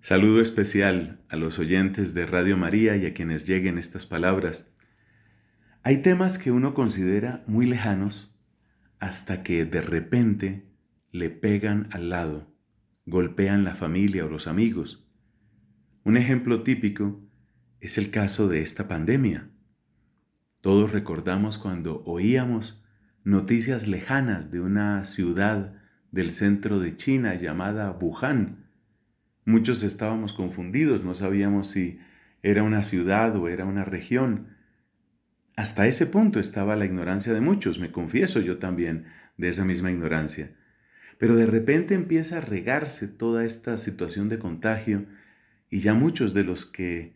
Saludo especial a los oyentes de Radio María y a quienes lleguen estas palabras. Hay temas que uno considera muy lejanos hasta que de repente le pegan al lado, golpean la familia o los amigos. Un ejemplo típico es el caso de esta pandemia. Todos recordamos cuando oíamos noticias lejanas de una ciudad del centro de China llamada Wuhan, Muchos estábamos confundidos, no sabíamos si era una ciudad o era una región. Hasta ese punto estaba la ignorancia de muchos, me confieso yo también de esa misma ignorancia. Pero de repente empieza a regarse toda esta situación de contagio y ya muchos de los que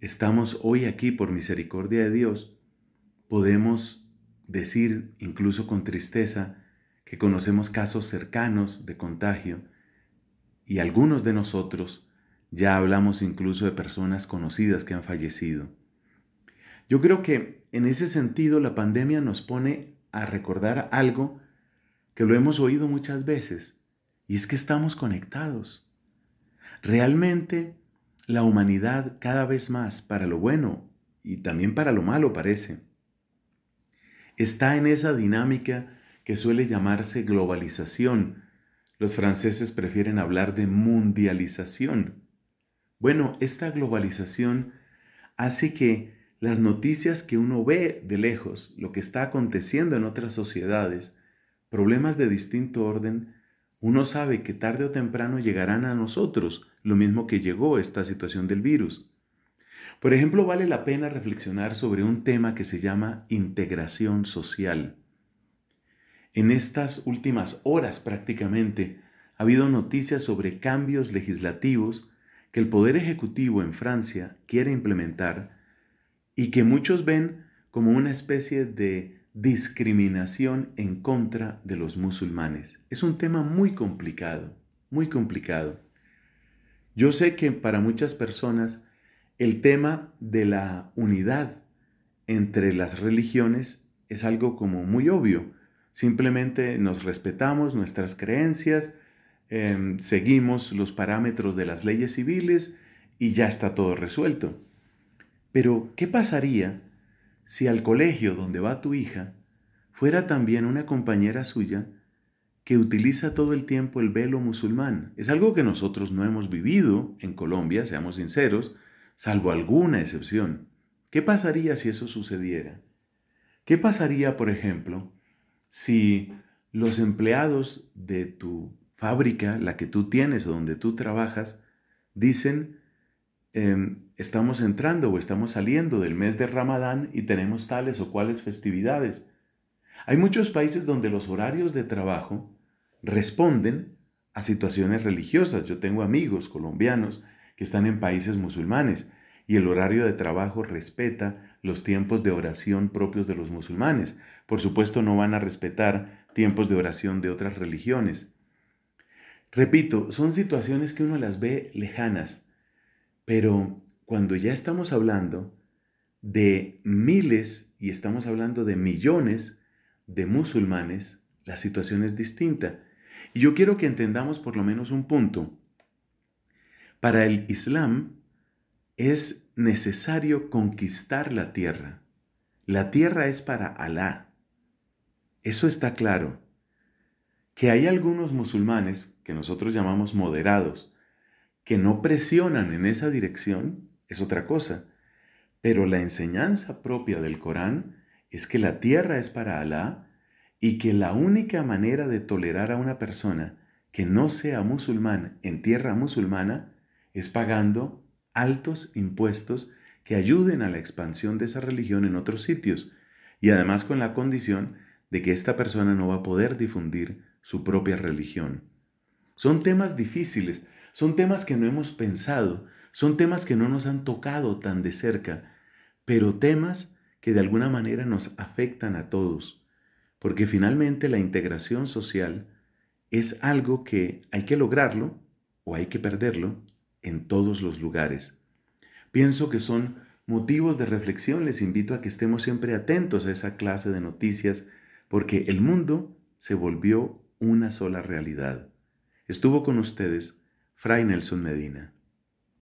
estamos hoy aquí por misericordia de Dios, podemos decir incluso con tristeza que conocemos casos cercanos de contagio y algunos de nosotros ya hablamos incluso de personas conocidas que han fallecido. Yo creo que en ese sentido la pandemia nos pone a recordar algo que lo hemos oído muchas veces, y es que estamos conectados. Realmente la humanidad cada vez más, para lo bueno y también para lo malo parece, está en esa dinámica que suele llamarse globalización, los franceses prefieren hablar de mundialización. Bueno, esta globalización hace que las noticias que uno ve de lejos, lo que está aconteciendo en otras sociedades, problemas de distinto orden, uno sabe que tarde o temprano llegarán a nosotros, lo mismo que llegó esta situación del virus. Por ejemplo, vale la pena reflexionar sobre un tema que se llama integración social. En estas últimas horas prácticamente ha habido noticias sobre cambios legislativos que el Poder Ejecutivo en Francia quiere implementar y que muchos ven como una especie de discriminación en contra de los musulmanes. Es un tema muy complicado, muy complicado. Yo sé que para muchas personas el tema de la unidad entre las religiones es algo como muy obvio. Simplemente nos respetamos nuestras creencias, em, seguimos los parámetros de las leyes civiles y ya está todo resuelto. Pero, ¿qué pasaría si al colegio donde va tu hija fuera también una compañera suya que utiliza todo el tiempo el velo musulmán? Es algo que nosotros no hemos vivido en Colombia, seamos sinceros, salvo alguna excepción. ¿Qué pasaría si eso sucediera? ¿Qué pasaría, por ejemplo, si los empleados de tu fábrica, la que tú tienes o donde tú trabajas, dicen, em, estamos entrando o estamos saliendo del mes de Ramadán y tenemos tales o cuales festividades. Hay muchos países donde los horarios de trabajo responden a situaciones religiosas. Yo tengo amigos colombianos que están en países musulmanes y el horario de trabajo respeta los tiempos de oración propios de los musulmanes. Por supuesto, no van a respetar tiempos de oración de otras religiones. Repito, son situaciones que uno las ve lejanas, pero cuando ya estamos hablando de miles y estamos hablando de millones de musulmanes, la situación es distinta. Y yo quiero que entendamos por lo menos un punto. Para el Islam, es necesario conquistar la tierra. La tierra es para Alá. Eso está claro. Que hay algunos musulmanes que nosotros llamamos moderados, que no presionan en esa dirección, es otra cosa. Pero la enseñanza propia del Corán es que la tierra es para Alá y que la única manera de tolerar a una persona que no sea musulmán en tierra musulmana es pagando altos impuestos que ayuden a la expansión de esa religión en otros sitios y además con la condición de que esta persona no va a poder difundir su propia religión. Son temas difíciles, son temas que no hemos pensado, son temas que no nos han tocado tan de cerca, pero temas que de alguna manera nos afectan a todos, porque finalmente la integración social es algo que hay que lograrlo o hay que perderlo en todos los lugares. Pienso que son motivos de reflexión. Les invito a que estemos siempre atentos a esa clase de noticias porque el mundo se volvió una sola realidad. Estuvo con ustedes Fray Nelson Medina.